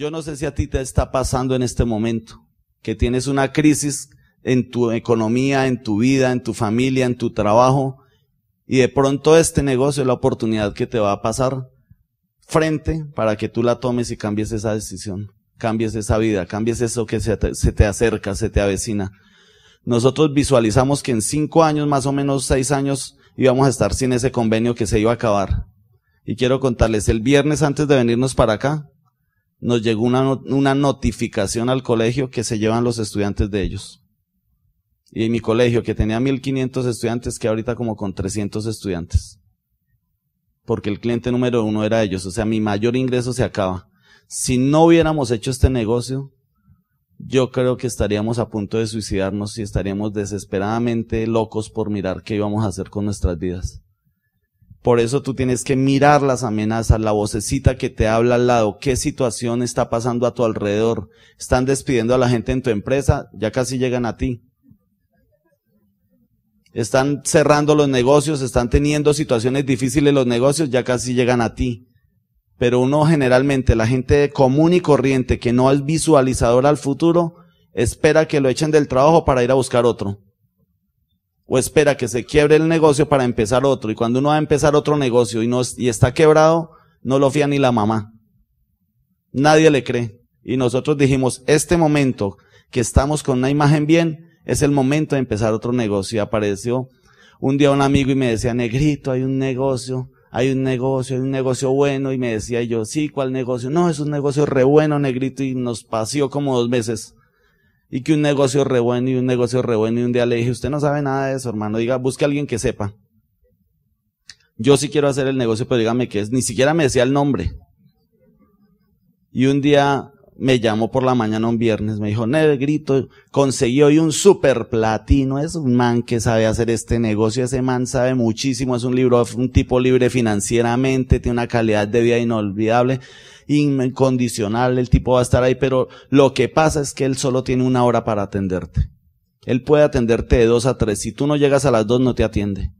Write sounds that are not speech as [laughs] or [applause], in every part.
Yo no sé si a ti te está pasando en este momento, que tienes una crisis en tu economía, en tu vida, en tu familia, en tu trabajo, y de pronto este negocio es la oportunidad que te va a pasar frente para que tú la tomes y cambies esa decisión, cambies esa vida, cambies eso que se te, acerca, se te avecina. Nosotros visualizamos que en cinco años, más o menos seis años, íbamos a estar sin ese convenio que se iba a acabar. Y quiero contarles, el viernes antes de venirnos para acá, nos llegó una, notificación al colegio que se llevan los estudiantes de ellos. Y mi colegio, que tenía 1500 estudiantes, que ahorita como con 300 estudiantes. Porque el cliente número uno era ellos. O sea, mi mayor ingreso se acaba. Si no hubiéramos hecho este negocio, yo creo que estaríamos a punto de suicidarnos y estaríamos desesperadamente locos por mirar qué íbamos a hacer con nuestras vidas. Por eso tú tienes que mirar las amenazas, la vocecita que te habla al lado, qué situación está pasando a tu alrededor. Están despidiendo a la gente en tu empresa, ya casi llegan a ti. Están cerrando los negocios, están teniendo situaciones difíciles los negocios, ya casi llegan a ti. Pero uno generalmente, la gente común y corriente que no es visualizador al futuro, espera que lo echen del trabajo para ir a buscar otro o espera que se quiebre el negocio para empezar otro. Y cuando uno va a empezar otro negocio y, no, y está quebrado, no lo fía ni la mamá. Nadie le cree. Y nosotros dijimos, este momento que estamos con una imagen bien, es el momento de empezar otro negocio. Y apareció un día un amigo y me decía, negrito, hay un negocio, hay un negocio, hay un negocio bueno. Y me decía yo, sí, ¿cuál negocio? No, es un negocio re bueno, negrito. Y nos paseó como dos meses y que un negocio re bueno y un negocio re bueno y un día le dije, usted no sabe nada de eso, hermano, diga, busque a alguien que sepa. Yo sí quiero hacer el negocio, pero dígame qué es. Ni siquiera me decía el nombre. Y un día me llamó por la mañana un viernes, me dijo, negrito, conseguí hoy un super platino, es un man que sabe hacer este negocio, ese man sabe muchísimo, es un libro, un tipo libre financieramente, tiene una calidad de vida inolvidable, incondicional, el tipo va a estar ahí, pero lo que pasa es que él solo tiene una hora para atenderte. Él puede atenderte de dos a tres, si tú no llegas a las dos no te atiende.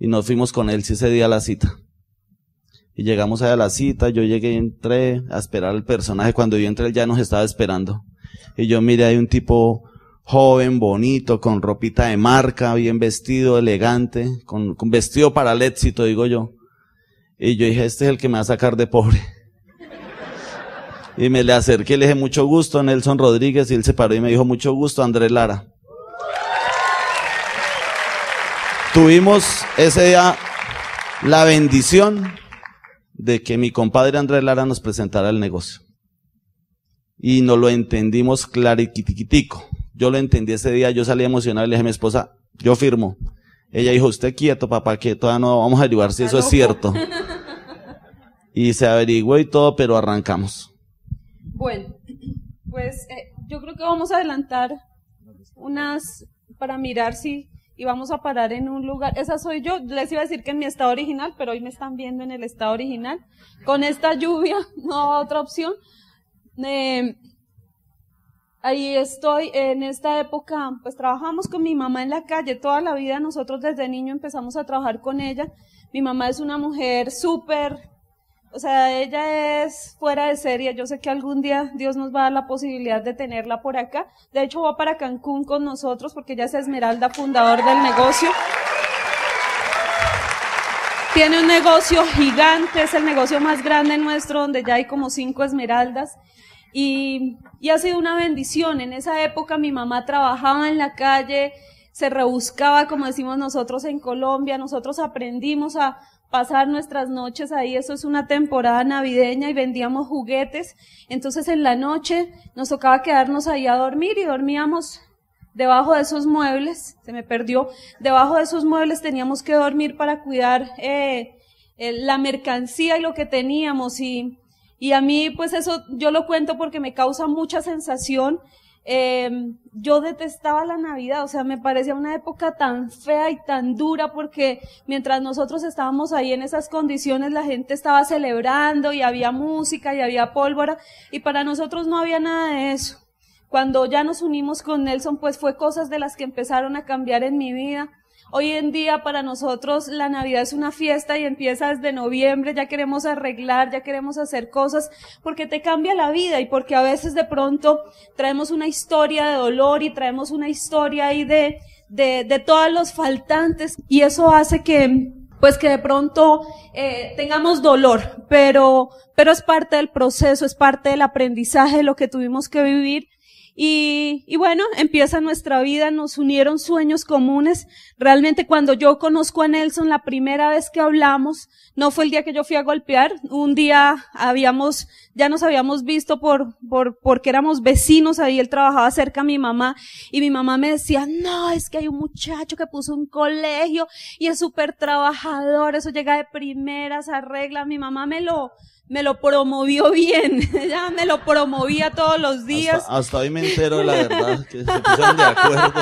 Y nos fuimos con él, si ese día la cita. Y llegamos allá a la cita, yo llegué y entré a esperar al personaje. Cuando yo entré, él ya nos estaba esperando. Y yo miré, hay un tipo joven, bonito, con ropita de marca, bien vestido, elegante, con, vestido para el éxito, digo yo. Y yo dije, este es el que me va a sacar de pobre. y me le acerqué, le dije, mucho gusto, Nelson Rodríguez, y él se paró y me dijo, mucho gusto, Andrés Lara. Tuvimos ese día la bendición de que mi compadre Andrés Lara nos presentara el negocio. Y no lo entendimos clariquitiquitico. Yo lo entendí ese día, yo salí emocionado y le dije a mi esposa, yo firmo. Ella dijo, usted quieto, papá, que todavía no vamos a averiguar si eso es cierto. [laughs] y se averiguó y todo, pero arrancamos. Bueno, pues eh, yo creo que vamos a adelantar unas para mirar si y vamos a parar en un lugar. Esa soy yo. Les iba a decir que en mi estado original, pero hoy me están viendo en el estado original. Con esta lluvia, [laughs] no otra opción. Em, ahí estoy en esta época, pues trabajamos con mi mamá en la calle toda la vida. Nosotros desde niño empezamos a trabajar con ella. Mi mamá es una mujer súper o sea, ella es fuera de serie. Yo sé que algún día Dios nos va a dar la posibilidad de tenerla por acá. De hecho, va para Cancún con nosotros porque ella es Esmeralda, fundador del negocio. Tiene un negocio gigante, es el negocio más grande nuestro, donde ya hay como cinco esmeraldas. Y, y, ha sido una bendición. En esa época mi mamá trabajaba en la calle, se rebuscaba, como decimos nosotros en Colombia. Nosotros aprendimos a, pasar nuestras noches ahí. Eso es una temporada navideña y vendíamos juguetes. Entonces en la noche nos tocaba quedarnos ahí a dormir y dormíamos debajo de esos muebles. Se me perdió. Debajo de esos muebles teníamos que dormir para cuidar eh, la mercancía y lo que teníamos. Y, y a mí pues eso yo lo cuento porque me causa mucha sensación eh, yo detestaba la Navidad, o sea, me parecía una época tan fea y tan dura porque mientras nosotros estábamos ahí en esas condiciones, la gente estaba celebrando y había música y había pólvora y para nosotros no había nada de eso. Cuando ya nos unimos con Nelson, pues fue cosas de las que empezaron a cambiar en mi vida. Hoy en día para nosotros la Navidad es una fiesta y empieza desde noviembre, ya queremos arreglar, ya queremos hacer cosas, porque te cambia la vida y porque a veces de pronto traemos una historia de dolor y traemos una historia ahí de, de, de todos los faltantes y eso hace que pues que de pronto eh, tengamos dolor, pero, pero es parte del proceso, es parte del aprendizaje, de lo que tuvimos que vivir y, y, bueno, empieza nuestra vida, nos unieron sueños comunes. Realmente cuando yo conozco a Nelson, la primera vez que hablamos, no fue el día que yo fui a golpear, un día habíamos, ya nos habíamos visto por, por, porque éramos vecinos ahí, él trabajaba cerca a mi mamá, y mi mamá me decía, no, es que hay un muchacho que puso un colegio, y es súper trabajador, eso llega de primeras, arregla, mi mamá me lo, me lo promovió [laughs] bien, ella me lo promovía todos los días. Hasta, hoy me entero la verdad, que se [laughs] pusieron de acuerdo.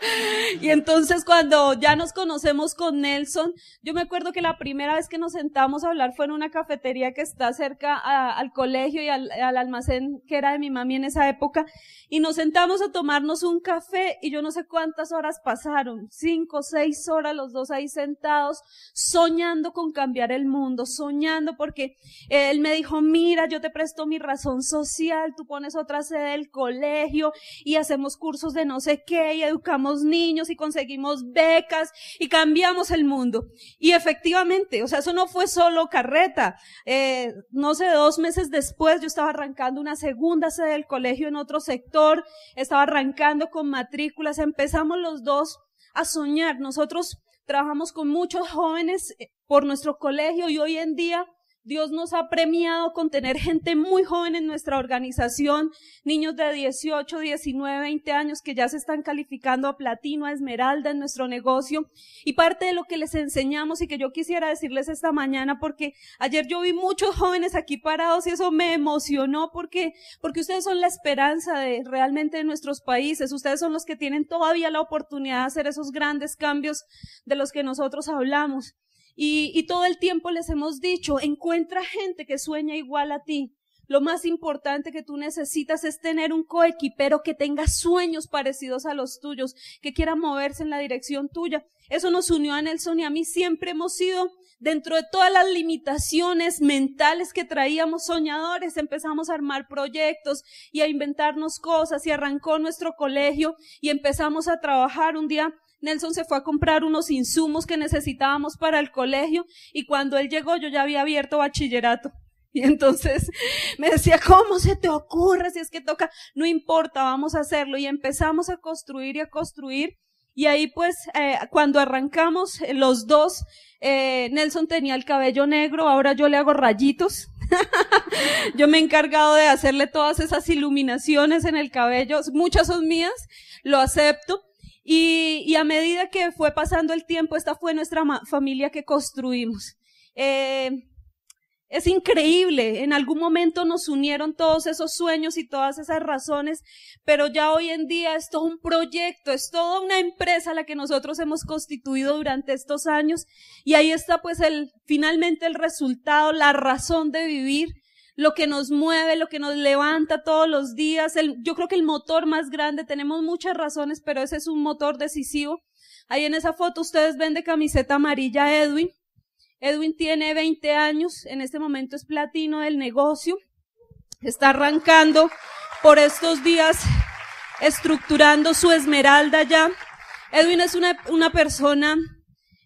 [laughs] y entonces cuando ya nos conocemos con Nelson, yo me acuerdo que la primera vez que nos sentamos a hablar fue en una cafetería que está cerca al colegio y al, al almacén que era de mi mami en esa época, y nos sentamos a tomarnos un café y yo no sé cuántas horas pasaron, cinco, seis horas los dos ahí sentados, soñando con cambiar el mundo, soñando porque él me dijo, mira, yo te presto mi razón social, tú pones otra sede del colegio y hacemos cursos de no sé qué y educamos niños y conseguimos becas y cambiamos el mundo. Y efectivamente, o sea, eso no fue solo carreta. Eh, no sé, dos meses después yo estaba arrancando una segunda sede del colegio en otro sector, estaba arrancando con matrículas, empezamos los dos a soñar. Nosotros trabajamos con muchos jóvenes eh, por nuestro colegio y hoy en día Dios nos ha premiado con tener gente muy joven en nuestra organización, niños de 18, 19, 20 años que ya se están calificando a platino, a esmeralda en nuestro negocio. Y parte de lo que les enseñamos y que yo quisiera decirles esta mañana, porque ayer yo vi muchos jóvenes aquí parados y eso me emocionó porque, porque ustedes son la esperanza de realmente de nuestros países. Ustedes son los que tienen todavía la oportunidad de hacer esos grandes cambios de los que nosotros hablamos. Y, todo el tiempo les hemos dicho, encuentra gente que sueña igual a ti. Lo más importante que tú necesitas es tener un coequipero que tenga sueños parecidos a los tuyos, que quiera moverse en la dirección tuya. Eso nos unió a Nelson y a mí. Siempre hemos sido, dentro de todas las limitaciones mentales que traíamos soñadores, empezamos a armar proyectos y a inventarnos cosas y arrancó nuestro colegio y empezamos a trabajar un día Nelson se fue a comprar unos insumos que necesitábamos para el colegio y cuando él llegó yo ya había abierto bachillerato. [laughs] Y entonces me decía, ¿cómo se te ocurre si es que toca? No importa, vamos a hacerlo. Y empezamos a construir y a construir. Y ahí pues eh, cuando arrancamos eh, los dos, eh, Nelson tenía el cabello negro, ahora yo le hago rayitos. [laughs] yo me he encargado de hacerle todas esas iluminaciones en el cabello, muchas son mías, lo acepto. Y, a medida que fue pasando el tiempo, esta fue nuestra familia que construimos. Eh, es increíble, en algún momento nos unieron todos esos sueños y todas esas razones, pero ya hoy en día es todo un proyecto, es toda una empresa la que nosotros hemos constituido durante estos años y ahí está pues finalmente el resultado, la razón de vivir lo que nos mueve, lo que nos levanta todos los días. yo creo que el motor más grande, tenemos muchas razones, pero ese es un motor decisivo. Ahí en esa foto ustedes ven de camiseta amarilla Edwin. Edwin tiene 20 años, en este momento es platino del negocio. Está arrancando por estos días estructurando su esmeralda ya. Edwin es una, una persona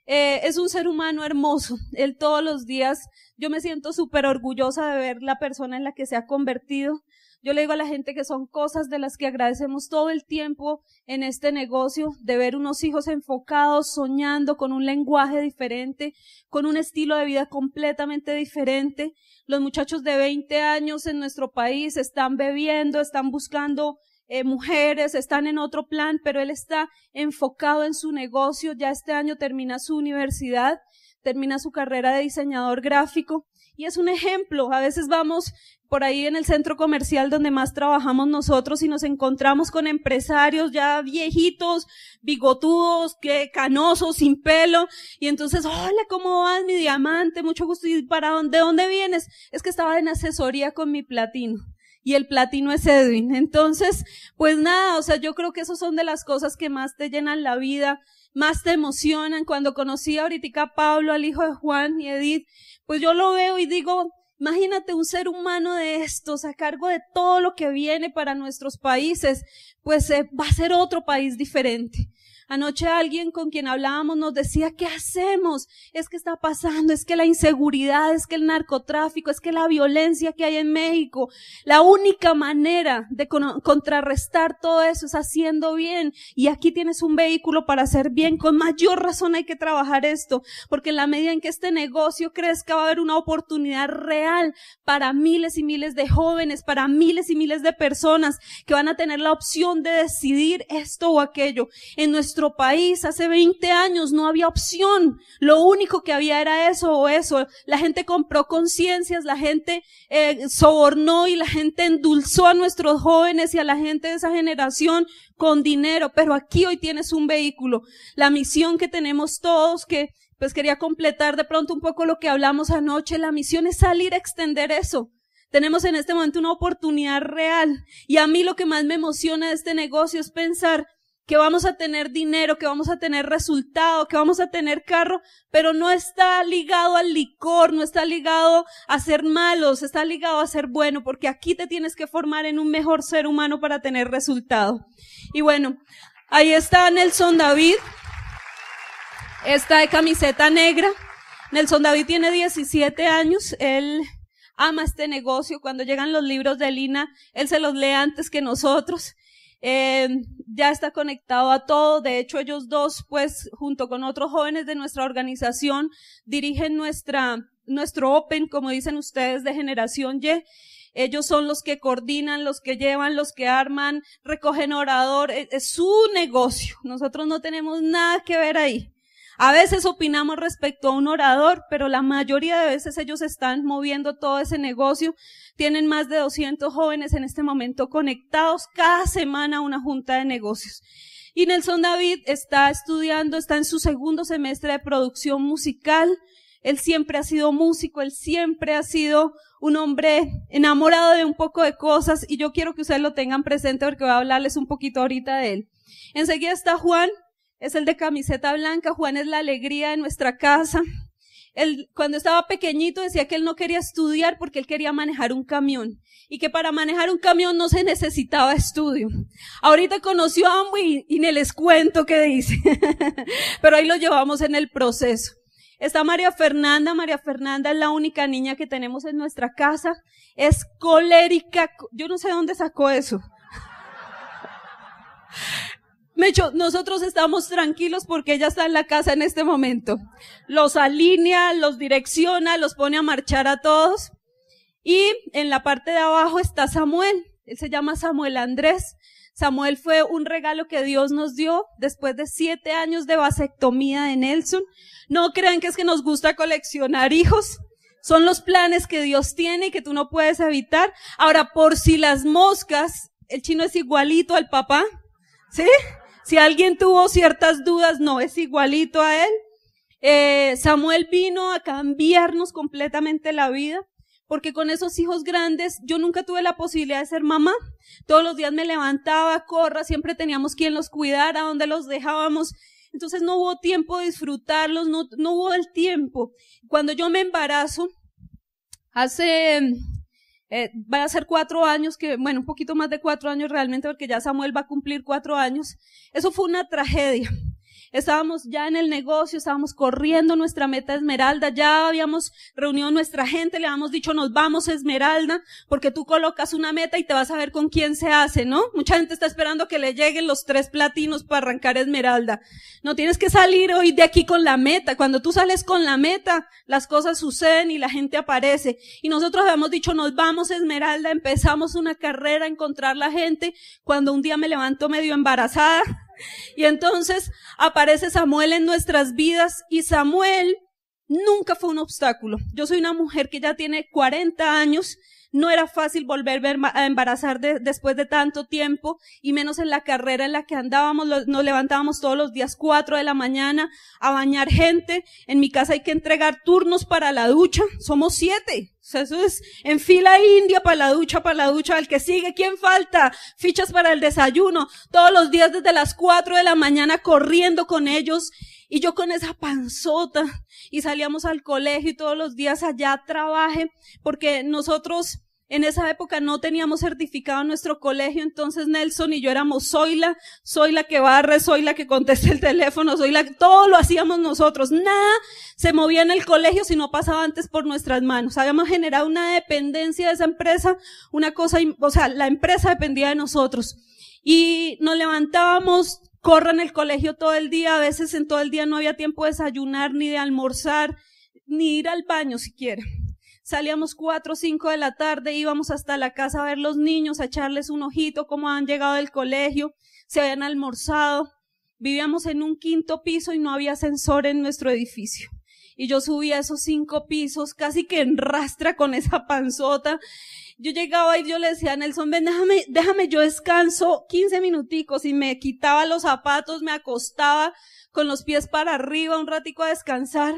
eh, es un ser humano hermoso. Él todos los días, yo me siento súper orgullosa de ver la persona en la que se ha convertido. Yo le digo a la gente que son cosas de las que agradecemos todo el tiempo en este negocio, de ver unos hijos enfocados, soñando con un lenguaje diferente, con un estilo de vida completamente diferente. Los muchachos de 20 años en nuestro país están bebiendo, están buscando eh, mujeres, están en otro plan, pero él está enfocado en su negocio, ya este año termina su universidad, termina su carrera de diseñador gráfico y es un ejemplo. A veces vamos por ahí en el centro comercial donde más trabajamos nosotros y nos encontramos con empresarios ya viejitos, bigotudos, que canosos, sin pelo. Y entonces, hola, ¿cómo vas, mi diamante? Mucho gusto. ¿Y para dónde, dónde vienes? Es que estaba en asesoría con mi platino y el platino es Edwin. Entonces, pues nada, o sea, yo creo que esas son de las cosas que más te llenan la vida, más te emocionan. Cuando conocí ahorita a Pablo, al hijo de Juan y Edith, pues yo lo veo y digo, Imagínate un ser humano de estos a cargo de todo lo que viene para nuestros países, pues eh, va a ser otro país diferente. Anoche alguien con quien hablábamos nos decía, ¿qué hacemos? Es que está pasando, es que la inseguridad, es que el narcotráfico, es que la violencia que hay en México. La única manera de contrarrestar todo eso es haciendo bien. Y aquí tienes un vehículo para hacer bien. Con mayor razón hay que trabajar esto, porque en la medida en que este negocio crezca va a haber una oportunidad real para miles y miles de jóvenes, para miles y miles de personas que van a tener la opción de decidir esto o aquello. En nuestro país hace 20 años no había opción. Lo único que había era eso o eso. La gente compró conciencias, la gente eh, sobornó y la gente endulzó a nuestros jóvenes y a la gente de esa generación con dinero. Pero aquí hoy tienes un vehículo. La misión que tenemos todos que pues quería completar de pronto un poco lo que hablamos anoche. La misión es salir a extender eso. Tenemos en este momento una oportunidad real. Y a mí lo que más me emociona de este negocio es pensar que vamos a tener dinero, que vamos a tener resultado, que vamos a tener carro, pero no está ligado al licor, no está ligado a ser malos, está ligado a ser bueno, porque aquí te tienes que formar en un mejor ser humano para tener resultado. Y bueno, ahí está Nelson David, está de camiseta negra. Nelson David tiene 17 años, él ama este negocio, cuando llegan los libros de Lina, él se los lee antes que nosotros, eh, ya está conectado a todo. De hecho, ellos dos, pues, junto con otros jóvenes de nuestra organización, dirigen nuestra, nuestro Open, como dicen ustedes, de generación Y. Ellos son los que coordinan, los que llevan, los que arman, recogen orador. Es, es su negocio. Nosotros no tenemos nada que ver ahí. A veces opinamos respecto a un orador, pero la mayoría de veces ellos están moviendo todo ese negocio. Tienen más de 200 jóvenes en este momento conectados cada semana a una junta de negocios. Y Nelson David está estudiando, está en su segundo semestre de producción musical. Él siempre ha sido músico, él siempre ha sido un hombre enamorado de un poco de cosas y yo quiero que ustedes lo tengan presente porque voy a hablarles un poquito ahorita de él. Enseguida está Juan, es el de camiseta blanca, Juan es la alegría de nuestra casa. Él, cuando estaba pequeñito decía que él no quería estudiar porque él quería manejar un camión y que para manejar un camión no se necesitaba estudio. Ahorita conoció a Amby y, en el les cuento dice, [laughs] pero ahí lo llevamos en el proceso. Está María Fernanda, María Fernanda es la única niña que tenemos en nuestra casa, es colérica, yo no sé dónde sacó eso. Mecho, nosotros estamos tranquilos porque ella está en la casa en este momento. Los alinea, los direcciona, los pone a marchar a todos. Y en la parte de abajo está Samuel. Él se llama Samuel Andrés. Samuel fue un regalo que Dios nos dio después de siete años de vasectomía de Nelson. No crean que es que nos gusta coleccionar hijos. Son los planes que Dios tiene y que tú no puedes evitar. Ahora, por si las moscas, el chino es igualito al papá. ¿Sí? Si alguien tuvo ciertas dudas, no es igualito a él. Eh, Samuel vino a cambiarnos completamente la vida, porque con esos hijos grandes yo nunca tuve la posibilidad de ser mamá. Todos los días me levantaba, corra, siempre teníamos quien los cuidara, donde los dejábamos. Entonces no hubo tiempo de disfrutarlos, no, no hubo el tiempo. Cuando yo me embarazo, hace eh, va a ser cuatro años, que, bueno, un poquito más de cuatro años realmente, porque ya Samuel va a cumplir cuatro años. Eso fue una tragedia estábamos ya en el negocio, estábamos corriendo nuestra meta Esmeralda, ya habíamos reunido nuestra gente, le habíamos dicho nos vamos Esmeralda, porque tú colocas una meta y te vas a ver con quién se hace, ¿no? Mucha gente está esperando que le lleguen los tres platinos para arrancar Esmeralda. No tienes que salir hoy de aquí con la meta. Cuando tú sales con la meta, las cosas suceden y la gente aparece. Y nosotros habíamos dicho nos vamos Esmeralda, empezamos una carrera a encontrar la gente. Cuando un día me levanto medio embarazada, [laughs] Y entonces aparece Samuel en nuestras vidas y Samuel nunca fue un obstáculo. Yo soy una mujer que ya tiene 40 años. No era fácil volver a embarazar después de tanto tiempo y menos en la carrera en la que andábamos. Nos levantábamos todos los días 4 de la mañana a bañar gente. En mi casa hay que entregar turnos para la ducha. Somos siete jesús es en fila india para la ducha, para la ducha, al que sigue, ¿quién falta? Fichas para el desayuno, todos los días desde las 4 de la mañana corriendo con ellos y yo con esa panzota y salíamos al colegio y todos los días allá trabajé porque nosotros en esa época no teníamos certificado nuestro colegio, entonces Nelson y yo éramos soy la, que barre, soy la que contesta el teléfono, soy la, todo lo hacíamos nosotros. Nada se movía en el colegio si no pasaba antes por nuestras manos. Habíamos generado una dependencia de esa empresa, una cosa, o sea, la empresa dependía de nosotros. Y nos levantábamos, corran el colegio todo el día, a veces en todo el día no había tiempo de desayunar ni de almorzar, ni ir al baño siquiera. Salíamos 4 o 5 de la tarde, íbamos hasta la casa a ver los niños, a echarles un ojito, cómo han llegado del colegio, se habían almorzado. Vivíamos en un quinto piso y no había ascensor en nuestro edificio. Y yo subía esos cinco pisos casi que en rastra con esa panzota. Yo llegaba y yo le decía a Nelson, ven, déjame, déjame, yo descanso 15 minuticos y me quitaba los zapatos, me acostaba con los pies para arriba un ratico a descansar.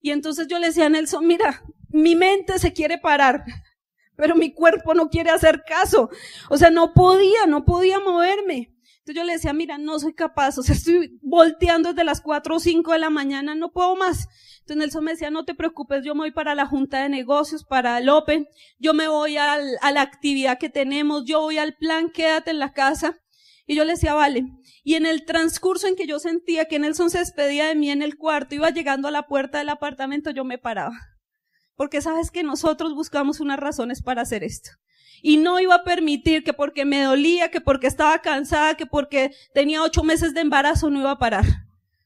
Y entonces yo le decía a Nelson, mira, mi mente se quiere parar, [laughs] pero mi cuerpo no quiere hacer caso. O sea, no podía, no podía moverme. Entonces yo le decía, mira, no soy capaz, o sea, estoy volteando desde las 4 o 5 de la mañana, no puedo más. Entonces Nelson me decía, no te preocupes, yo me voy para la junta de negocios, para el Open, yo me voy a la actividad que tenemos, yo voy al plan, quédate en la casa. Y yo le decía, vale. Y en el transcurso en que yo sentía que Nelson se despedía de mí en el cuarto, iba llegando a la puerta del apartamento, yo me paraba porque sabes que nosotros buscamos unas razones para hacer esto. Y no iba a permitir que porque me dolía, que porque estaba cansada, que porque tenía ocho meses de embarazo no iba a parar.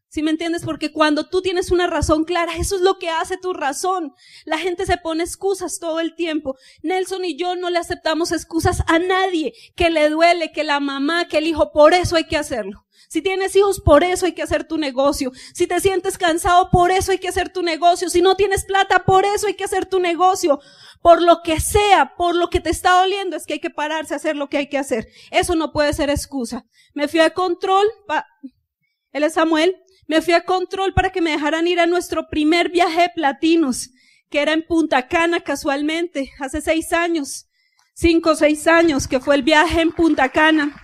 ¿Sí me entiendes? Porque cuando tú tienes una razón clara, eso es lo que hace tu razón. La gente se pone excusas todo el tiempo. Nelson y yo no le aceptamos excusas a nadie que le duele, que la mamá, que el hijo. Por eso hay que hacerlo. Si tienes hijos, por eso hay que hacer tu negocio. Si te sientes cansado, por eso hay que hacer tu negocio. Si no tienes plata, por eso hay que hacer tu negocio. Por lo que sea, por lo que te está doliendo, es que hay que pararse a hacer lo que hay que hacer. Eso no puede ser excusa. Me fui a control, él es Samuel, me fui a control para que me dejaran ir a nuestro primer viaje de platinos, que era en Punta Cana casualmente, hace seis años, cinco o seis años, que fue el viaje en Punta Cana.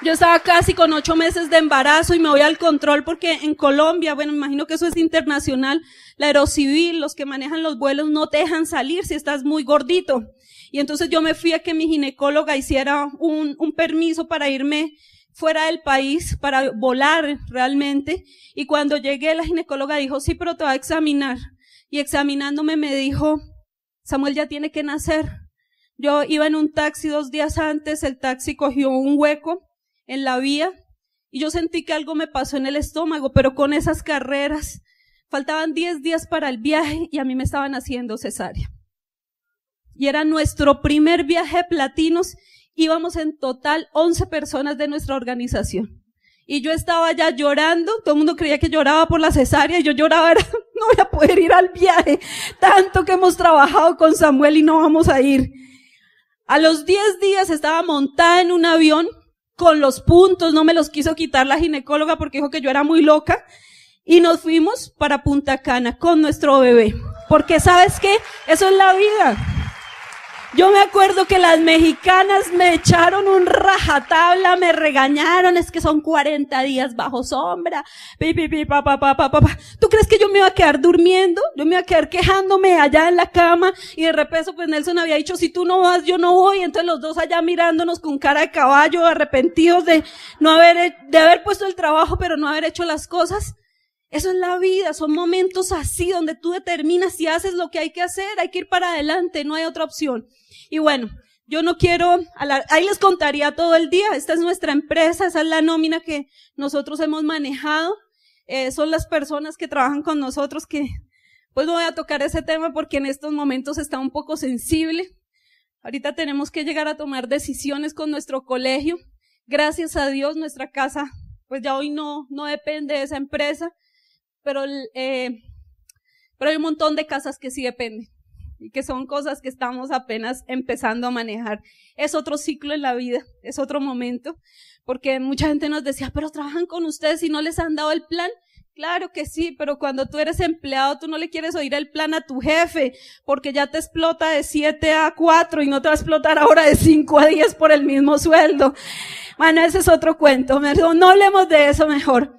Yo estaba casi con ocho meses de embarazo y me voy al control porque en Colombia, bueno, imagino que eso es internacional, la aerocivil, los que manejan los vuelos no te dejan salir si estás muy gordito. Y entonces yo me fui a que mi ginecóloga hiciera un, un permiso para irme fuera del país para volar realmente. Y cuando llegué, la ginecóloga dijo, sí, pero te va a examinar. Y examinándome me dijo, Samuel ya tiene que nacer. Yo iba en un taxi dos días antes, el taxi cogió un hueco en la vía y yo sentí que algo me pasó en el estómago, pero con esas carreras faltaban 10 días para el viaje y a mí me estaban haciendo cesárea. Y era nuestro primer viaje platinos, íbamos en total 11 personas de nuestra organización. Y yo estaba ya llorando, todo el mundo creía que lloraba por la cesárea, y yo lloraba, [laughs] no voy a poder ir al viaje, tanto que hemos trabajado con Samuel y no vamos a ir. A los 10 días estaba montada en un avión con los puntos, no me los quiso quitar la ginecóloga porque dijo que yo era muy loca. Y nos fuimos para Punta Cana con nuestro bebé. Porque sabes qué? Eso es la vida. Yo me acuerdo que las mexicanas me echaron un rajatabla, me regañaron, es que son 40 días bajo sombra, pi, pi, pi, pa, pa, pa, pa, ¿Tú crees que yo me iba a quedar durmiendo? Yo me iba a quedar quejándome allá en la cama y de repente pues Nelson había dicho, si tú no vas, yo no voy. Entonces los dos allá mirándonos con cara de caballo, arrepentidos de no haber, de haber puesto el trabajo, pero no haber hecho las cosas. Eso es la vida, son momentos así donde tú determinas si haces lo que hay que hacer, hay que ir para adelante, no hay otra opción. Y bueno, yo no quiero, ahí les contaría todo el día, esta es nuestra empresa, esa es la nómina que nosotros hemos manejado, eh, son las personas que trabajan con nosotros que, pues no voy a tocar ese tema porque en estos momentos está un poco sensible. Ahorita tenemos que llegar a tomar decisiones con nuestro colegio. Gracias a Dios, nuestra casa, pues ya hoy no, no depende de esa empresa pero, eh, pero hay un montón de casas que sí dependen y que son cosas que estamos apenas empezando a manejar. Es otro ciclo en la vida, es otro momento, porque mucha gente nos decía, pero trabajan con ustedes y no les han dado el plan. Claro que sí, pero cuando tú eres empleado, tú no le quieres oír el plan a tu jefe, porque ya te explota de 7 a 4 y no te va a explotar ahora de 5 a 10 por el mismo sueldo. Bueno, ese es otro cuento. No hablemos de eso mejor.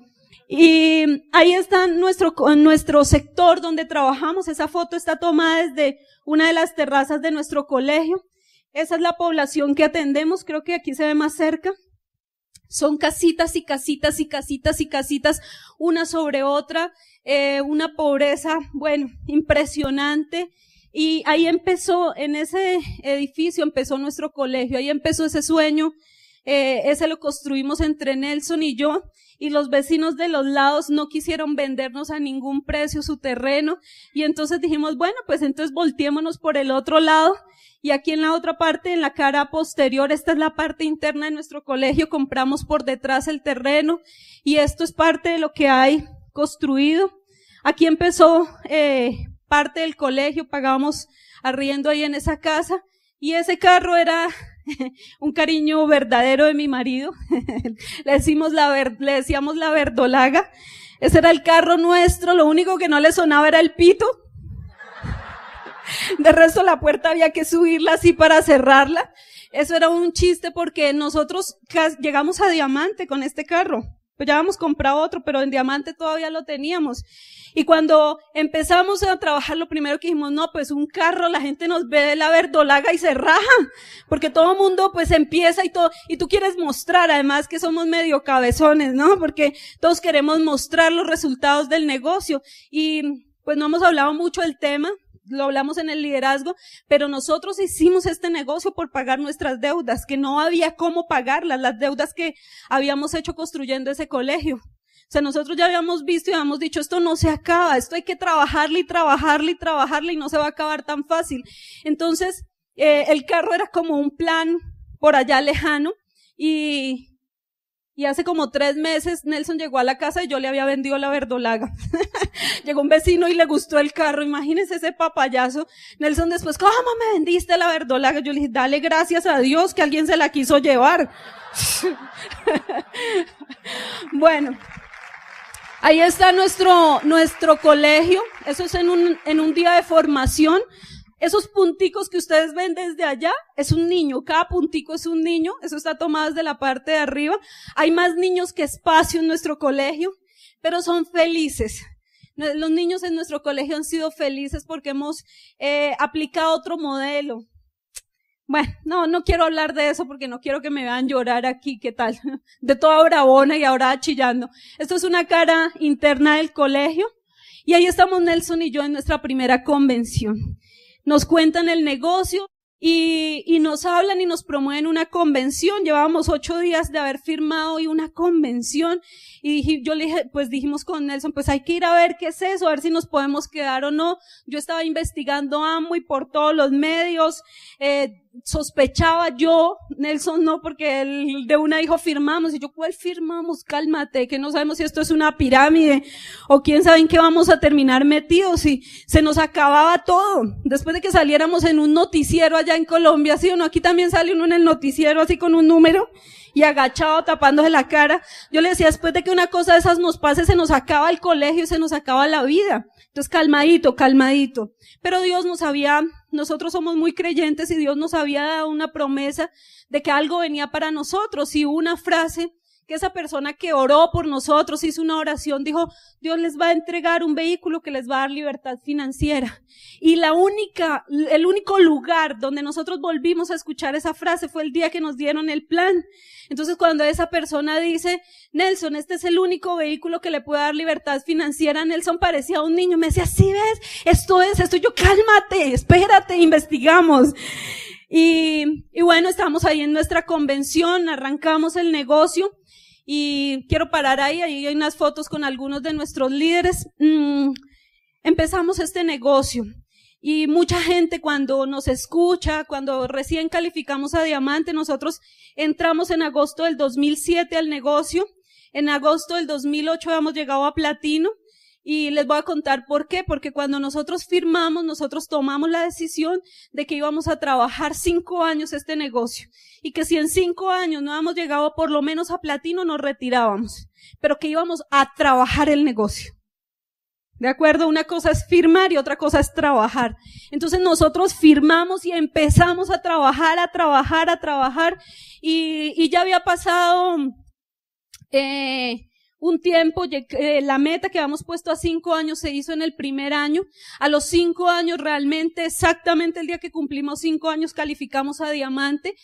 Y ahí está nuestro, nuestro sector donde trabajamos. Esa foto está tomada desde una de las terrazas de nuestro colegio. Esa es la población que atendemos. Creo que aquí se ve más cerca. Son casitas y casitas y casitas y casitas, una sobre otra, eh, una pobreza, bueno, impresionante. Y ahí empezó, en ese edificio empezó nuestro colegio, ahí empezó ese sueño, eh, ese lo construimos entre Nelson y yo, y los vecinos de los lados no quisieron vendernos a ningún precio su terreno y entonces dijimos, bueno, pues entonces volteémonos por el otro lado y aquí en la otra parte, en la cara posterior, esta es la parte interna de nuestro colegio, compramos por detrás el terreno y esto es parte de lo que hay construido. Aquí empezó eh, parte del colegio, pagábamos arriendo ahí en esa casa y ese carro era [laughs] un cariño verdadero de mi marido. [laughs] le, decimos la ver, decíamos la verdolaga. Ese era el carro nuestro, lo único que no le sonaba era el pito. [laughs] De resto la puerta había que subirla así para cerrarla. Eso era un chiste porque nosotros llegamos a Diamante con este carro. Pues ya habíamos comprado otro, pero en diamante todavía lo teníamos. Y cuando empezamos a trabajar, lo primero que dijimos, no, pues un carro, la gente nos ve de la verdolaga y se raja, porque todo mundo pues empieza y todo, y tú quieres mostrar además que somos medio cabezones, ¿no? Porque todos queremos mostrar los resultados del negocio. Y pues no hemos hablado mucho del tema, lo hablamos en el liderazgo, pero nosotros hicimos este negocio por pagar nuestras deudas, que no había cómo pagarlas, las deudas que habíamos hecho construyendo ese colegio. O sea, nosotros ya habíamos visto y habíamos dicho, esto no se acaba, esto hay que trabajarle y trabajarle y trabajarle y no se va a acabar tan fácil. Entonces, eh, el carro era como un plan por allá lejano y y hace como tres meses Nelson llegó a la casa y yo le había vendido la verdolaga. [laughs] llegó un vecino y le gustó el carro, imagínense ese papayazo. Nelson después, ¿cómo me vendiste la verdolaga? Yo le dije, dale gracias a Dios que alguien se la quiso llevar. [laughs] bueno. Ahí está nuestro, nuestro colegio. Eso es en un, en un día de formación esos punticos que ustedes ven desde allá es un niño, cada puntico es un niño, eso está tomado desde la parte de arriba. Hay más niños que espacio en nuestro colegio, pero son felices. Los niños en nuestro colegio han sido felices porque hemos eh, aplicado otro modelo. Bueno, no, no quiero hablar de eso porque no quiero que me vean llorar aquí, ¿qué tal? [laughs] De toda bravona y ahora chillando. Esto es una cara interna del colegio. Y ahí estamos Nelson y yo en nuestra primera convención nos cuentan el negocio y, nos hablan y nos promueven una convención. Llevábamos ocho días de haber firmado hoy una convención y dije, yo le dije, pues dijimos con Nelson, pues hay que ir a ver qué es eso, a ver si nos podemos quedar o no. Yo estaba investigando AMO y por todos los medios. Eh, sospechaba yo, Nelson no, porque él de una dijo firmamos, y yo, ¿cuál firmamos? Cálmate, que no sabemos si esto es una pirámide, o quién sabe en qué vamos a terminar metidos, y se nos acababa todo. Después de que saliéramos en un noticiero allá en Colombia, sí o no, aquí también sale uno en el noticiero así con un número, y agachado tapándose la cara. Yo le decía, después de que una cosa de esas nos pase, se nos acaba el colegio, se nos acaba la vida. Entonces, calmadito, calmadito. Pero Dios nos había, nosotros somos muy creyentes y Dios nos había dado una promesa de que algo venía para nosotros y una frase que esa persona que oró por nosotros, hizo una oración, dijo, Dios les va a entregar un vehículo que les va a dar libertad financiera. Y la única, el único lugar donde nosotros volvimos a escuchar esa frase fue el día que nos dieron el plan. Entonces cuando esa persona dice, Nelson, este es el único vehículo que le puede dar libertad financiera, Nelson parecía un niño, me decía, sí ves, esto es, esto yo, cálmate, espérate, investigamos. Y, y bueno, estamos ahí en nuestra convención, arrancamos el negocio y quiero parar ahí, ahí hay unas fotos con algunos de nuestros líderes. Mm, empezamos este negocio y mucha gente cuando nos escucha, cuando recién calificamos a Diamante, nosotros entramos en agosto del 2007 al negocio, en agosto del 2008 hemos llegado a Platino y les voy a contar por qué, porque cuando nosotros firmamos, nosotros tomamos la decisión de que íbamos a trabajar cinco años este negocio y que si en cinco años no habíamos llegado por lo menos a platino, nos retirábamos, pero que íbamos a trabajar el negocio. ¿De acuerdo? Una cosa es firmar y otra cosa es trabajar. Entonces nosotros firmamos y empezamos a trabajar, a trabajar, a trabajar. Y, ya había pasado eh, un tiempo, eh, la meta que habíamos puesto a cinco años se hizo en el primer año. A los cinco años, realmente, exactamente el día que cumplimos cinco años, calificamos a diamante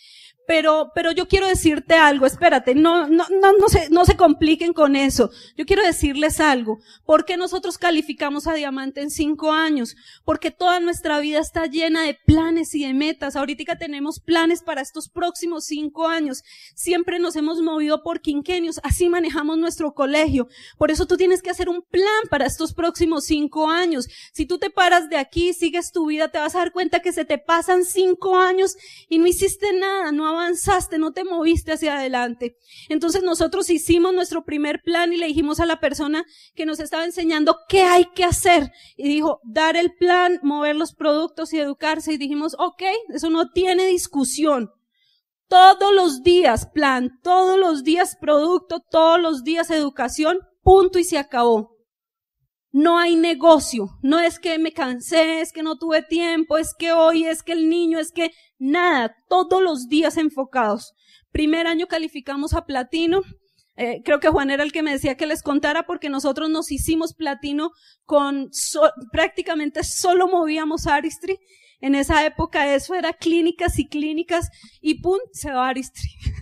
pero, pero yo quiero decirte algo, espérate, no, no, no, se, no se compliquen con eso. Yo quiero decirles algo. ¿Por qué nosotros calificamos a diamante en cinco años? Porque toda nuestra vida está llena de planes y de metas. Ahorita tenemos planes para estos próximos cinco años. Siempre nos hemos movido por quinquenios. Así manejamos nuestro colegio. Por eso tú tienes que hacer un plan para estos próximos cinco años. Si tú te paras de aquí, sigues tu vida, te vas a dar cuenta que se te pasan cinco años y no hiciste nada, no avanzaste, no te moviste hacia adelante. Entonces nosotros hicimos nuestro primer plan y le dijimos a la persona que nos estaba enseñando qué hay que hacer. Y dijo, dar el plan, mover los productos y educarse. Y dijimos, ok, eso no tiene discusión. Todos los días plan, todos los días producto, todos los días educación, punto y se acabó no hay negocio. No es que me cansé, es que no tuve tiempo, es que hoy, es que el niño, es que nada. Todos los días enfocados. Primer año calificamos a platino. Eh, creo que Juan era el que me decía que les contara porque nosotros nos hicimos platino con prácticamente solo movíamos Aristri. En esa época eso era clínicas y clínicas y pum, se va Aristri. [laughs]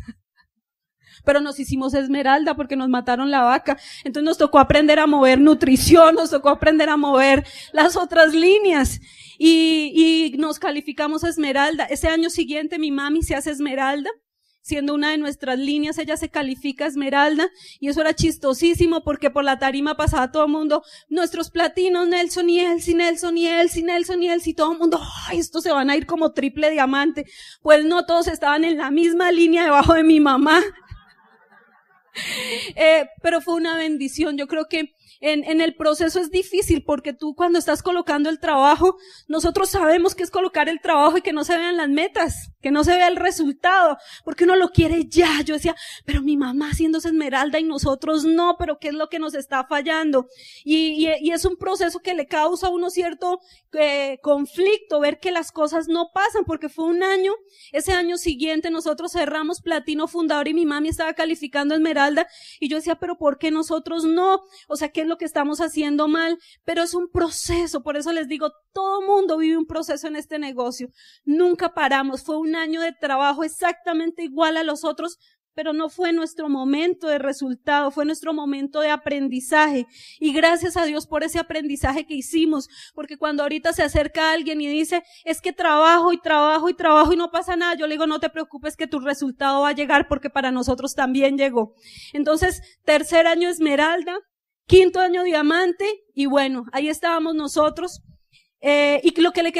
pero nos hicimos esmeralda porque nos mataron la vaca. Entonces nos tocó aprender a mover nutrición, nos tocó aprender a mover las otras líneas. Y, nos calificamos esmeralda. Ese año siguiente mi mami se hace esmeralda siendo una de nuestras líneas, ella se califica Esmeralda, y eso era chistosísimo porque por la tarima pasaba todo el mundo, nuestros platinos, Nelson y Elsi, Nelson y Elsie, Nelson y Elsie, todo el mundo, ay, estos se van a ir como triple diamante. Pues no, todos estaban en la misma línea debajo de mi mamá, [laughs] Eh, pero fue una bendición. Yo creo que en, el proceso es difícil porque tú cuando estás colocando el trabajo, nosotros sabemos que es colocar el trabajo y que no se vean las metas, que no se vea el resultado, porque uno lo quiere ya. Yo decía, pero mi mamá haciéndose esmeralda y nosotros no, pero ¿qué es lo que nos está fallando? Y, es un proceso que le causa a uno cierto eh, conflicto, ver que las cosas no pasan, porque fue un año, ese año siguiente nosotros cerramos Platino Fundador y mi mami estaba calificando esmeralda y yo decía, pero ¿por qué nosotros no? O sea, ¿qué es lo que estamos haciendo mal? Pero es un proceso, por eso les digo, todo mundo vive un proceso en este negocio. Nunca paramos, fue un año de trabajo exactamente igual a los otros, pero no fue nuestro momento de resultado, fue nuestro momento de aprendizaje. Y gracias a Dios por ese aprendizaje que hicimos, porque cuando ahorita se acerca alguien y dice, es que trabajo y trabajo y trabajo y no pasa nada, yo le digo, no te preocupes que tu resultado va a llegar porque para nosotros también llegó. Entonces, tercer año Esmeralda, quinto año Diamante y bueno, ahí estábamos nosotros. Eh, y lo que les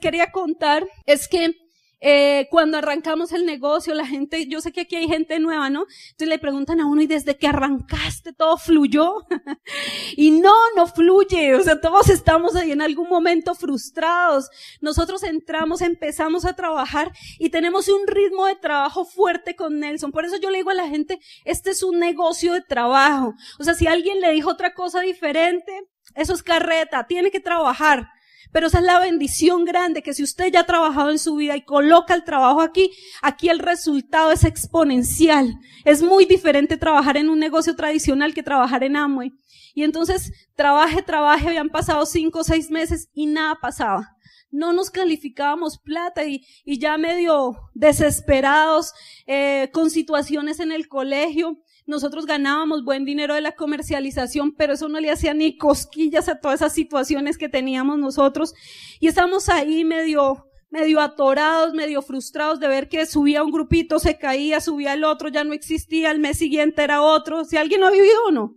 quería contar es que eh, cuando arrancamos el negocio, la gente, yo sé que aquí hay gente nueva, ¿no? Entonces le preguntan a uno, ¿y desde que arrancaste todo fluyó? [laughs] y no, no fluye. O sea, todos estamos ahí en algún momento frustrados. Nosotros entramos, empezamos a trabajar y tenemos un ritmo de trabajo fuerte con Nelson. Por eso yo le digo a la gente, este es un negocio de trabajo. O sea, si alguien le dijo otra cosa diferente, eso es carreta, tiene que trabajar. Pero esa es la bendición grande que si usted ya ha trabajado en su vida y coloca el trabajo aquí, aquí el resultado es exponencial. Es muy diferente trabajar en un negocio tradicional que trabajar en Amway. Y entonces, trabaje, trabaje, habían pasado cinco o seis meses y nada pasaba. No nos calificábamos plata y, ya medio desesperados, eh, con situaciones en el colegio, nosotros ganábamos buen dinero de la comercialización, pero eso no le hacía ni cosquillas a todas esas situaciones que teníamos nosotros. Y estamos ahí medio, medio atorados, medio frustrados de ver que subía un grupito, se caía, subía el otro, ya no existía, el mes siguiente era otro. Si alguien no ha vivido o no.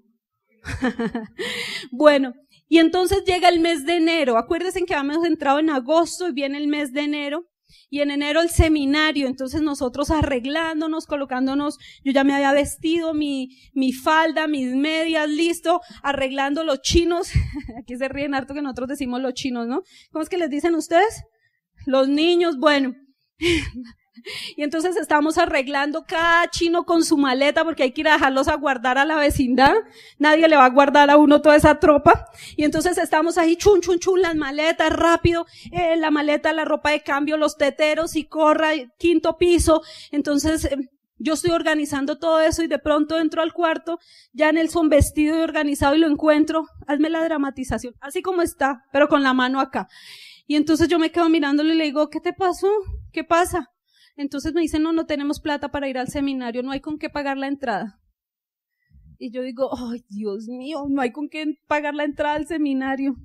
[laughs] bueno, y entonces llega el mes de enero. Acuérdense que habíamos entrado en agosto y viene el mes de enero y en enero el seminario, entonces nosotros arreglándonos, colocándonos, yo ya me había vestido mi, mi falda, mis medias, listo, arreglando los chinos, [laughs] aquí se ríen harto que nosotros decimos los chinos, ¿no? ¿Cómo es que les dicen ustedes? Los niños, bueno, [laughs] [laughs] Y entonces estamos arreglando cada chino con su maleta porque hay que ir a dejarlos a guardar a la vecindad. Nadie le va a guardar a uno toda esa tropa. Y entonces estamos ahí chun, chun, chun, las maletas rápido, eh, la maleta, la ropa de cambio, los teteros y corra, quinto piso. Entonces, em, yo estoy organizando todo eso y de pronto entro al cuarto, ya en el son vestido y organizado y lo encuentro. Hazme la dramatización, así como está, pero con la mano acá. Y entonces yo me quedo mirándolo y le digo, ¿qué te pasó? ¿Qué pasa? Entonces me dicen, no, no tenemos plata para ir al seminario, no hay con qué pagar la entrada. Y yo digo, ay, Dios mío, no hay con qué pagar la entrada al seminario.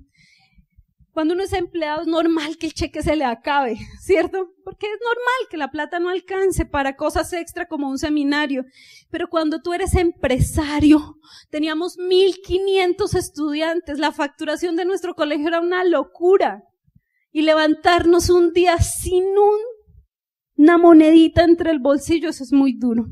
Cuando uno es empleado es normal que el cheque se le acabe, ¿cierto? Porque es normal que la plata no alcance para cosas extra como un seminario. Pero cuando tú eres empresario, teníamos 1.500 estudiantes, la facturación de nuestro colegio era una locura. Y levantarnos un día sin un una monedita entre el bolsillo, eso es muy duro.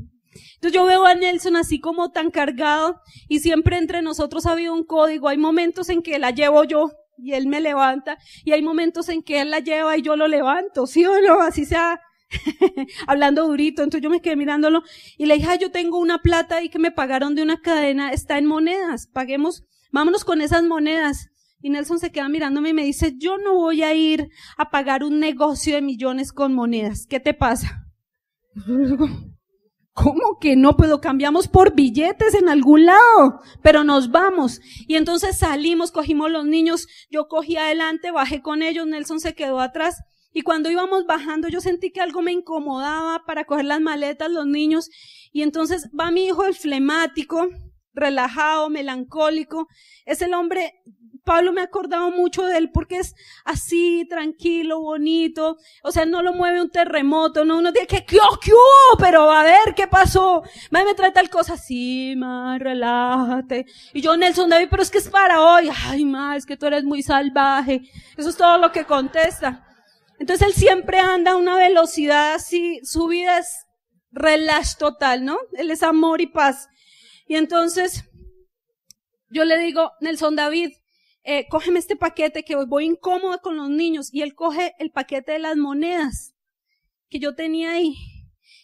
Entonces yo veo a Nelson así como tan cargado y siempre entre nosotros ha habido un código. Hay momentos en que la llevo yo y él me levanta y hay momentos en que él la lleva y yo lo levanto, sí o no, así sea [laughs] hablando durito. Entonces yo me quedé mirándolo y le dije, ah yo tengo una plata ahí que me pagaron de una cadena, está en monedas, paguemos, vámonos con esas monedas. Y Nelson se queda mirándome y me dice, yo no voy a ir a pagar un negocio de millones con monedas. ¿Qué te pasa? [laughs] ¿Cómo que no? Pero pues cambiamos por billetes en algún lado, pero nos vamos. Y entonces salimos, cogimos los niños, yo cogí adelante, bajé con ellos, Nelson se quedó atrás. Y cuando íbamos bajando yo sentí que algo me incomodaba para coger las maletas, los niños. Y entonces va mi hijo el flemático, relajado, melancólico. Es el hombre Pablo me ha acordado mucho de él porque es así, tranquilo, bonito. O sea, no lo mueve un terremoto, no uno dice que, ¿qué, qué Pero a ver, ¿qué pasó? Madre, me trae tal cosa. así, ma, relájate. Y yo, Nelson David, pero es que es para hoy. Ay, madre, es que tú eres muy salvaje. Eso es todo lo que contesta. Entonces él siempre anda a una velocidad así, su vida es relax total, ¿no? Él es amor y paz. Y entonces yo le digo, Nelson David, eh, cógeme este paquete que voy incómoda con los niños. Y él coge el paquete de las monedas que yo tenía ahí.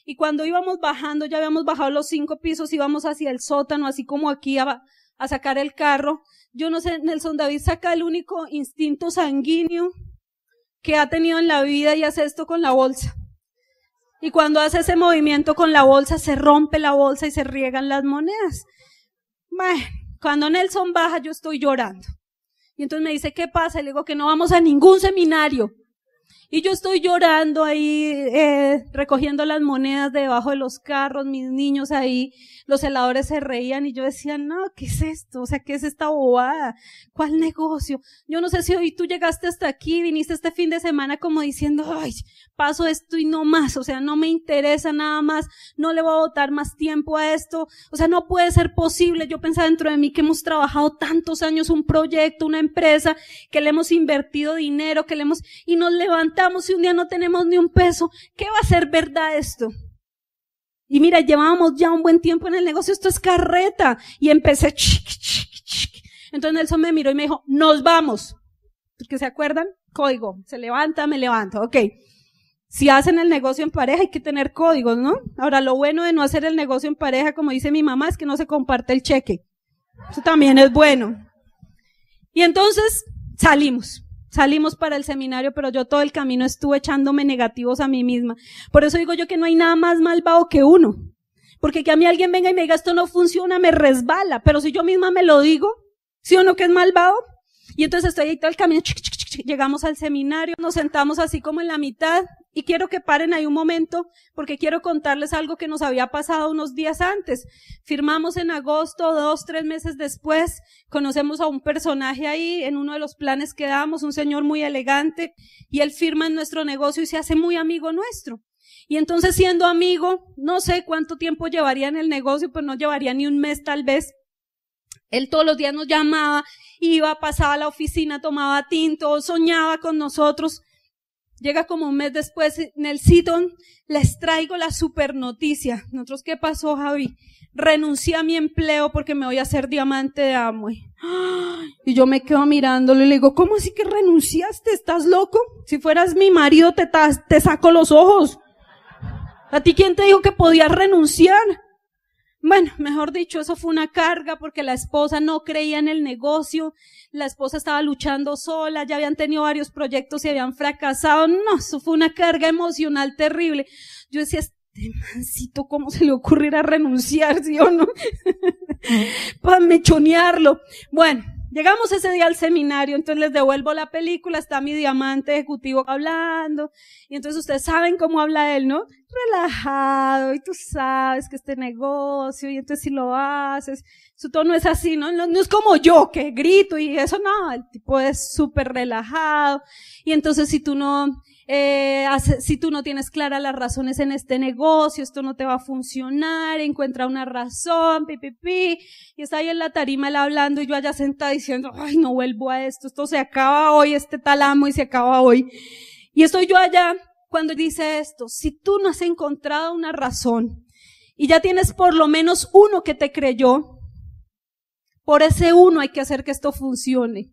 Y cuando íbamos bajando, ya habíamos bajado los cinco pisos, íbamos hacia el sótano, así como aquí a, a sacar el carro. Yo no sé, Nelson David saca el único instinto sanguíneo que ha tenido en la vida y hace esto con la bolsa. Y cuando hace ese movimiento con la bolsa, se rompe la bolsa y se riegan las monedas. Bueno, cuando Nelson baja, yo estoy llorando entonces me dice, ¿qué pasa? Y le digo que no vamos a ningún seminario. Y yo estoy llorando ahí, eh, recogiendo las monedas debajo de los carros, mis niños ahí, los heladores se reían y yo decía, no, ¿qué es esto? O sea, ¿qué es esta bobada? ¿Cuál negocio? Yo no sé si hoy tú llegaste hasta aquí, viniste este fin de semana como diciendo, ay, paso esto y no más, o sea, no me interesa nada más, no le voy a votar más tiempo a esto, o sea, no puede ser posible. Yo pensaba dentro de mí que hemos trabajado tantos años un proyecto, una empresa, que le hemos invertido dinero, que le hemos, y nos levanta si un día no tenemos ni un peso, ¿qué va a ser verdad esto? Y mira, llevábamos ya un buen tiempo en el negocio, esto es carreta. Y empecé, chic, chic, chic. Entonces Nelson me miró y me dijo, nos vamos. Porque se acuerdan, código, se levanta, me levanto, ok. Si hacen el negocio en pareja hay que tener códigos, ¿no? Ahora, lo bueno de no hacer el negocio en pareja, como dice mi mamá, es que no se comparte el cheque. Eso también es bueno. Y entonces salimos salimos para el seminario, pero yo todo el camino estuve echándome negativos a mí misma. Por eso digo yo que no hay nada más malvado que uno. Porque que a mí alguien venga y me diga esto no funciona, me resbala. Pero si yo misma me lo digo, ¿sí o no que es malvado? Y entonces estoy ahí tal camino, llegamos al seminario, nos sentamos así como en la mitad y quiero que paren ahí un momento porque quiero contarles algo que nos había pasado unos días antes. Firmamos en agosto, dos, tres meses después, conocemos a un personaje ahí en uno de los planes que damos, un señor muy elegante y él firma en nuestro negocio y se hace muy amigo nuestro. Y entonces siendo amigo, no sé cuánto tiempo llevaría en el negocio, pues no llevaría ni un mes tal vez. Él todos los días nos llamaba iba, pasaba a la oficina, tomaba tinto, soñaba con nosotros. Llega como un mes después, en el Nelson, les traigo la super noticia. Nosotros, ¿qué pasó, Javi? Renuncié a mi empleo porque me voy a hacer diamante de Amway. ¡Ah! Y yo me quedo mirándole y le digo, ¿cómo así que renunciaste? ¿Estás loco? Si fueras mi marido, te, te saco los ojos. ¿A ti quién te dijo que podías renunciar? bueno, mejor dicho, eso fue una carga porque la esposa no creía en el negocio, la esposa estaba luchando sola, ya habían tenido varios proyectos y habían fracasado. No, eso fue una carga emocional terrible. Yo decía, este mancito, ¿cómo se le ocurrirá renunciar, sí o no? [laughs] Para mechonearlo. Bueno, Llegamos ese día al seminario, entonces les devuelvo la película, está mi diamante ejecutivo hablando, y entonces ustedes saben cómo habla él, ¿no? relajado y tú sabes que este negocio y entonces si lo haces, su tono es así, ¿no? No, es como yo que grito y eso, no, el tipo es súper relajado y entonces si tú no, eh, si tú no tienes claras las razones en este negocio, esto no te va a funcionar, encuentra una razón, pi, pi, pi, y está ahí en la tarima él hablando y yo allá sentada diciendo, ay, no vuelvo a esto, esto se acaba hoy, este tal amo y se acaba hoy. Y estoy yo allá cuando dice esto, si tú no has encontrado una razón y ya tienes por lo menos uno que te creyó, por ese uno hay que hacer que esto funcione.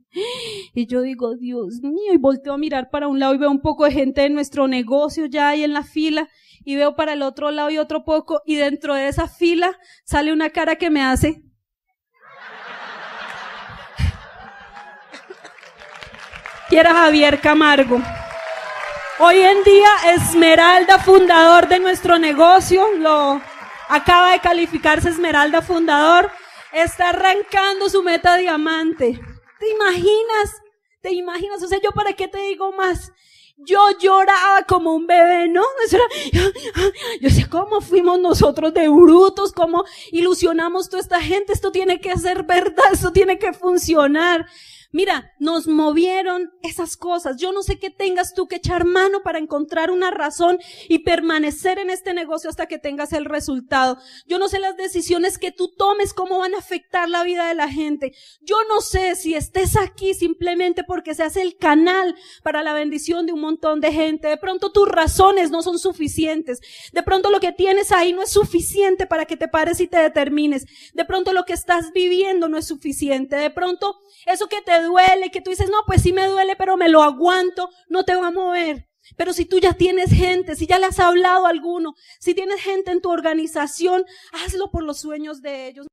Y yo digo, Dios mío, y volteo a mirar para un lado y veo un poco de gente de nuestro negocio ya ahí en la fila, y veo para el otro lado y otro poco, y dentro de esa fila sale una cara que me hace, y era Javier Camargo. Hoy en día Esmeralda, fundador de nuestro negocio, lo acaba de calificarse Esmeralda fundador, está arrancando su meta diamante. ¿Te imaginas? ¿Te imaginas? O sea, yo para qué te digo más. Yo lloraba como un bebé, ¿no? yo sé cómo fuimos nosotros de brutos, cómo ilusionamos toda esta gente. Esto tiene que ser verdad, esto tiene que funcionar. Mira, nos movieron esas cosas. Yo no sé qué tengas tú que echar mano para encontrar una razón y permanecer en este negocio hasta que tengas el resultado. Yo no sé las decisiones que tú tomes, cómo van a afectar la vida de la gente. Yo no sé si estés aquí simplemente porque se hace el canal para la bendición de un montón de gente. De pronto tus razones no son suficientes. De pronto lo que tienes ahí no es suficiente para que te pares y te determines. De pronto lo que estás viviendo no es suficiente. De pronto eso que te duele, que tú dices, no, pues sí me duele, pero me lo aguanto, no te va a mover. Pero si tú ya tienes gente, si ya le has hablado a alguno, si tienes gente en tu organización, hazlo por los sueños de ellos.